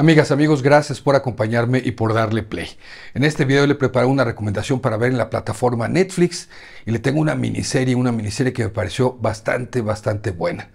Amigas, amigos, gracias por acompañarme y por darle play. En este video le preparé una recomendación para ver en la plataforma Netflix y le tengo una miniserie, una miniserie que me pareció bastante, bastante buena.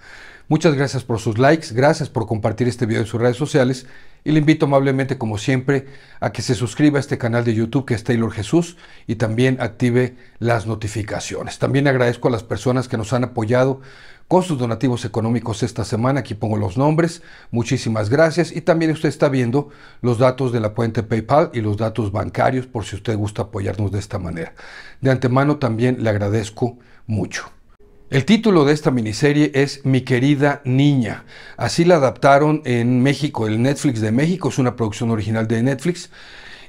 Muchas gracias por sus likes, gracias por compartir este video en sus redes sociales y le invito amablemente, como siempre, a que se suscriba a este canal de YouTube que es Taylor Jesús y también active las notificaciones. También agradezco a las personas que nos han apoyado con sus donativos económicos esta semana. Aquí pongo los nombres. Muchísimas gracias. Y también usted está viendo los datos de la puente PayPal y los datos bancarios por si usted gusta apoyarnos de esta manera. De antemano también le agradezco mucho. El título de esta miniserie es Mi querida niña. Así la adaptaron en México, el Netflix de México, es una producción original de Netflix.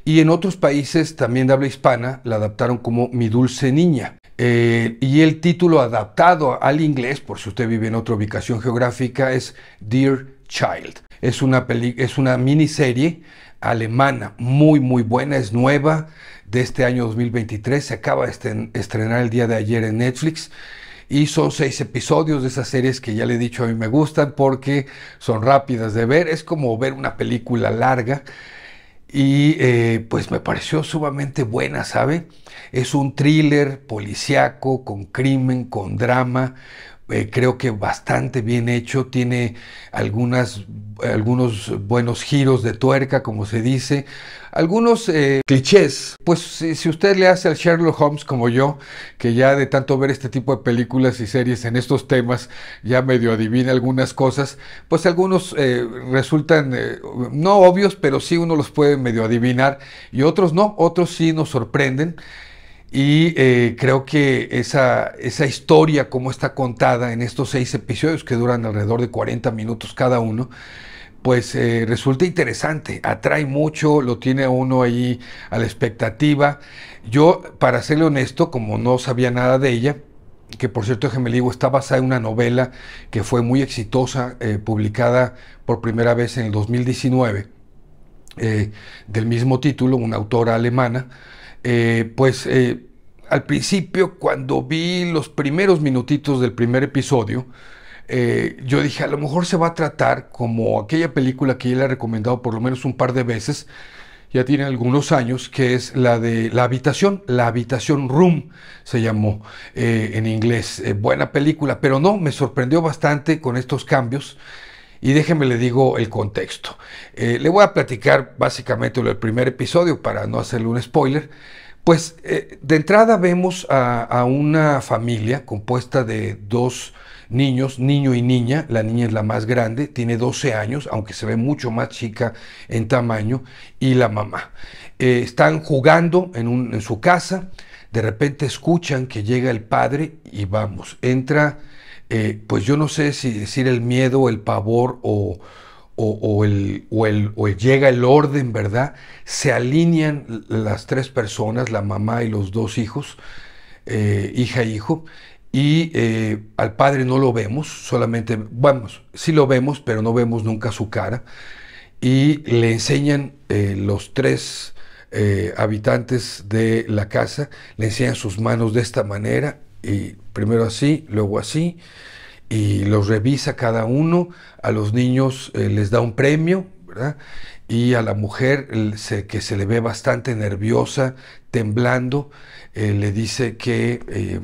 Y en otros países también de habla hispana la adaptaron como Mi dulce niña. Eh, y el título adaptado al inglés, por si usted vive en otra ubicación geográfica, es Dear Child. Es una, es una miniserie alemana, muy muy buena, es nueva de este año 2023, se acaba de estrenar el día de ayer en Netflix Hizo seis episodios de esas series que ya le he dicho a mí me gustan porque son rápidas de ver, es como ver una película larga y eh, pues me pareció sumamente buena, ¿sabe? Es un thriller policiaco con crimen, con drama, eh, creo que bastante bien hecho, tiene algunas, algunos buenos giros de tuerca, como se dice, algunos eh, clichés. Pues si, usted le hace al Sherlock Holmes como yo, que ya de tanto ver este tipo de películas y series en estos temas, ya medio adivina algunas cosas, pues algunos eh, resultan no obvios, pero sí uno los puede medio adivinar y otros no, otros sí nos sorprenden. Y eh, creo que esa, esa historia, como está contada en estos seis episodios que duran alrededor de 40 minutos cada uno, pues eh, resulta interesante, atrae mucho, lo tiene uno ahí a la expectativa. Yo, para serle honesto, como no sabía nada de ella, que por cierto, me digo, está basada en una novela que fue muy exitosa, eh, publicada por primera vez en el 2019, del mismo título, una autora alemana. Eh, pues eh, al principio cuando vi los primeros minutitos del primer episodio, eh, yo dije, a lo mejor se va a tratar como aquella película que él le he recomendado por lo menos un par de veces, ya tiene algunos años, que es la de La Habitación, La Habitación Room se llamó en inglés. buena película, pero no, me sorprendió bastante con estos cambios. Y déjenme le digo el contexto. Eh, le voy a platicar básicamente el primer episodio para no hacerle un spoiler. Pues eh, de entrada vemos a, una familia compuesta de dos niños, niño y niña. La niña es la más grande, tiene 12 años, aunque se ve mucho más chica en tamaño, y la mamá. Eh, están jugando en, en su casa. De repente escuchan que llega el padre y vamos, entra eh, pues yo no sé si decir el miedo el pavor o, el, llega el orden, ¿verdad? Se alinean las tres personas, la mamá y los dos hijos, eh, hija e hijo, y eh, al padre no lo vemos, solamente, vamos, sí lo vemos, pero no vemos nunca su cara, y le enseñan los tres habitantes de la casa, le enseñan sus manos de esta manera y primero así, luego así, y los revisa cada uno, a los niños eh, les da un premio, ¿verdad? Y a la mujer que se le ve bastante nerviosa, temblando, eh, le dice que, eh,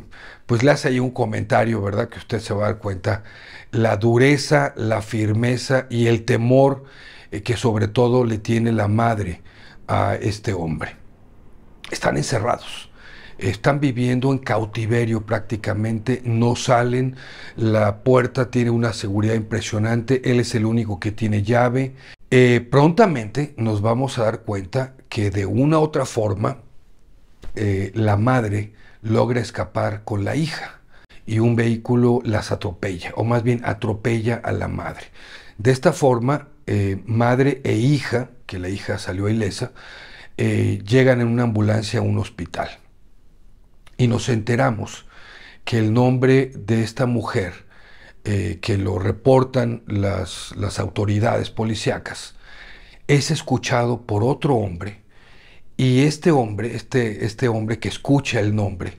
pues le hace ahí un comentario, ¿verdad? Que usted se va a dar cuenta, la dureza, la firmeza y el temor que sobre todo le tiene la madre a este hombre. Están encerrados están viviendo en cautiverio prácticamente, no salen, la puerta tiene una seguridad impresionante, él es el único que tiene llave. Eh, prontamente nos vamos a dar cuenta que de una u otra forma eh, la madre logra escapar con la hija y un vehículo las atropella, o más bien atropella a la madre. De esta forma, eh, madre e hija, que la hija salió ilesa, llegan en una ambulancia a un hospital y nos enteramos que el nombre de esta mujer, eh, que lo reportan las, las autoridades policíacas, es escuchado por otro hombre y este hombre, este, este hombre que escucha el nombre,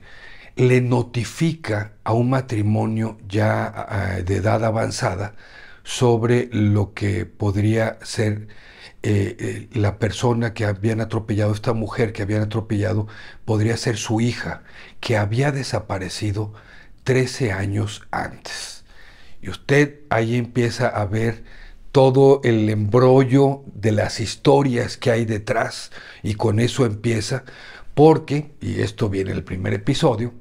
le notifica a un matrimonio ya eh, de edad avanzada sobre lo que podría ser eh, eh, la persona que habían atropellado, esta mujer que habían atropellado, podría ser su hija, que había desaparecido 13 años antes. Y usted ahí empieza a ver todo el embrollo de las historias que hay detrás y con eso empieza porque, y esto viene el primer episodio,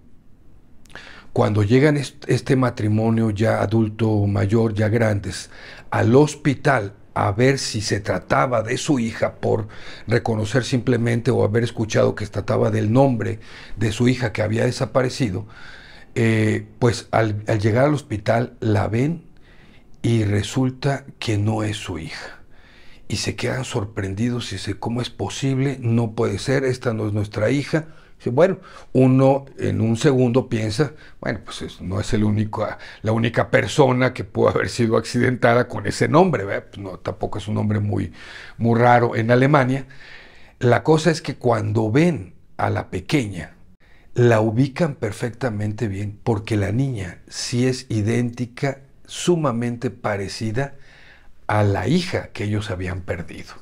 cuando llegan este matrimonio ya adulto mayor, ya grandes, al hospital a ver si se trataba de su hija por reconocer simplemente o haber escuchado que se trataba del nombre de su hija que había desaparecido, eh, pues al, al llegar al hospital la ven y resulta que no es su hija y se quedan sorprendidos y dicen, ¿cómo es posible? No puede ser, esta no es nuestra hija. Bueno, uno en un segundo piensa, bueno, pues no es el único, ah, la única persona que pudo haber sido accidentada con ese nombre, pues no, tampoco es un nombre muy, muy raro en Alemania. La cosa es que cuando ven a la pequeña, la ubican perfectamente bien, porque la niña sí es idéntica, sumamente parecida a la hija que ellos habían perdido.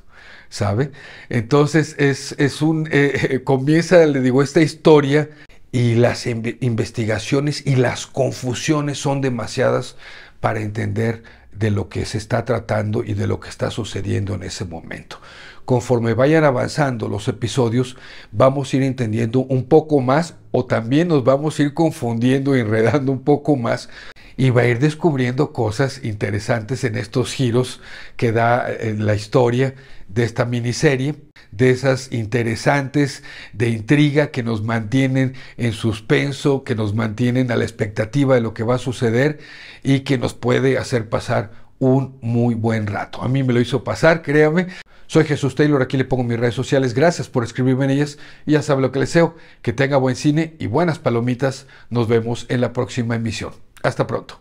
¿sabe? Entonces es, un, eh, eh, comienza, le digo, esta historia y las investigaciones y las confusiones son demasiadas para entender de lo que se está tratando y de lo que está sucediendo en ese momento. Conforme vayan avanzando los episodios, vamos a ir entendiendo un poco más o también nos vamos a ir confundiendo, enredando un poco más y va a ir descubriendo cosas interesantes en estos giros que da eh, la historia de esta miniserie, de esas interesantes de intriga que nos mantienen en suspenso, que nos mantienen a la expectativa de lo que va a suceder y que nos puede hacer pasar un muy buen rato. A mí me lo hizo pasar, créame, soy Jesús Taylor, aquí le pongo mis redes sociales. Gracias por escribirme en ellas y ya sabe lo que deseo. Que tenga buen cine y buenas palomitas. Nos vemos en la próxima emisión. Hasta pronto.